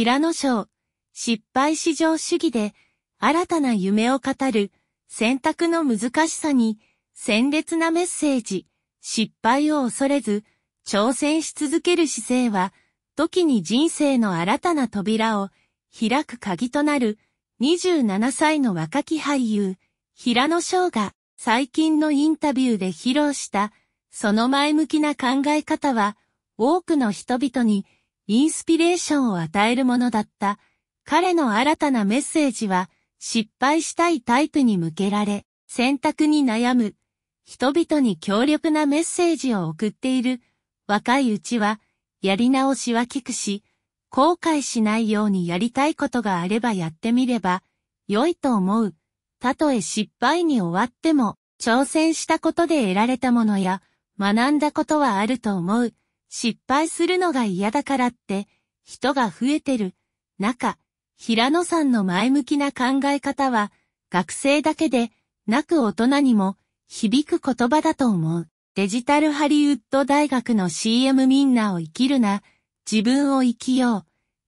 平野賞、失敗至上主義で、新たな夢を語る、選択の難しさに、鮮烈なメッセージ、失敗を恐れず、挑戦し続ける姿勢は、時に人生の新たな扉を開く鍵となる、27歳の若き俳優、平野翔が最近のインタビューで披露した、その前向きな考え方は、多くの人々にインスピレーションを与えるものだった彼の新たなメッセージは失敗したいタイプに向けられ、選択に悩む、人々に強力なメッセージを送っている若いうちは、やり直しは効くし、後悔しないようにやりたいことがあればやってみれば、良いと思う。たとえ失敗に終わっても、挑戦したことで得られたものや、学んだことはあると思う。失敗するのが嫌だからって、人が増えてる。中、平野さんの前向きな考え方は、学生だけで、なく大人にも、響く言葉だと思う。デジタルハリウッド大学の CM みんなを生きるな、自分を生きよ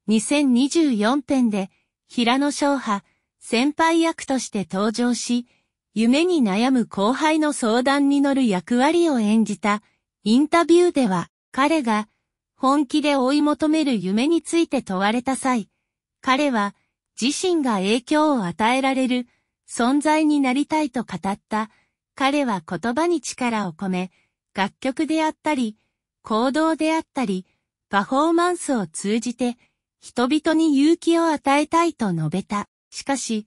う。2024編で、平野翔派、先輩役として登場し、夢に悩む後輩の相談に乗る役割を演じた、インタビューでは、彼が本気で追い求める夢について問われた際、彼は自身が影響を与えられる存在になりたいと語った。彼は言葉に力を込め、楽曲であったり、行動であったり、パフォーマンスを通じて、人々に勇気を与えたいと述べた。しかし、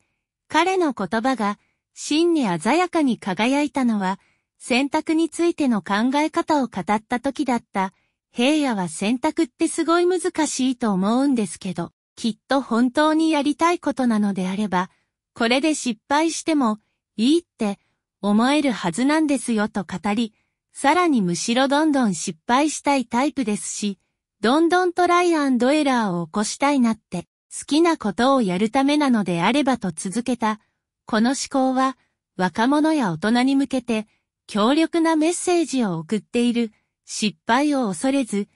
彼の言葉が、真に鮮やかに輝いたのは、選択についての考え方を語った時だった。平野は選択ってすごい難しいと思うんですけど、きっと本当にやりたいことなのであれば、これで失敗してもいいって思えるはずなんですよと語り、さらにむしろどんどん失敗したいタイプですし、どんどんトライアンドエラーを起こしたいなって、好きなことをやるためなのであればと続けた、この思考は、若者や大人に向けて、強力なメッセージを送っている、失敗を恐れず、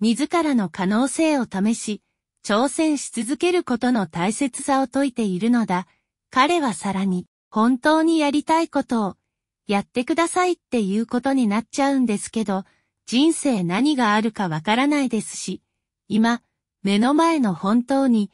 自らの可能性を試し、挑戦し続けることの大切さを説いているのだ。彼はさらに、本当にやりたいことを、やってくださいっていうことになっちゃうんですけど、人生何があるかわからないですし、今、目の前の本当に、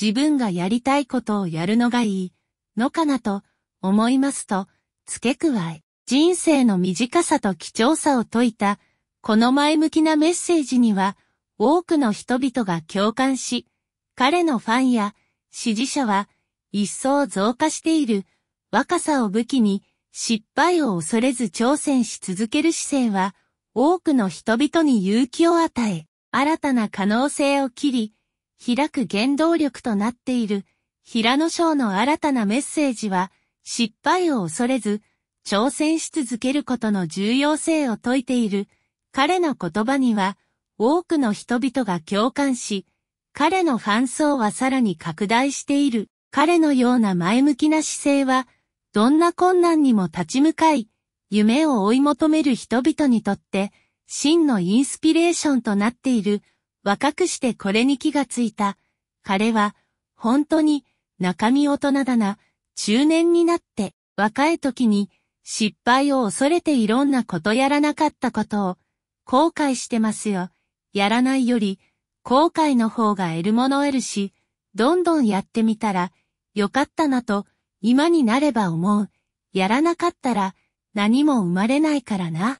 自分がやりたいことをやるのがいい、のかなと、思いますと、付け加え、人生の短さと貴重さを説いた、この前向きなメッセージには、多くの人々が共感し、彼のファンや支持者は一層増加している若さを武器に失敗を恐れず挑戦し続ける姿勢は多くの人々に勇気を与え、新たな可能性を切り、開く原動力となっている平野翔の新たなメッセージは失敗を恐れず挑戦し続けることの重要性を説いている彼の言葉には多くの人々が共感し、彼のファン層はさらに拡大している。彼のような前向きな姿勢は、どんな困難にも立ち向かい、夢を追い求める人々にとって、真のインスピレーションとなっている。若くしてこれに気がついた。彼は、本当に、中身大人だな、中年になって、若い時に、失敗を恐れていろんなことやらなかったことを後悔してますよ。やらないより後悔の方が得るもの得るし、どんどんやってみたらよかったなと今になれば思う。やらなかったら何も生まれないからな。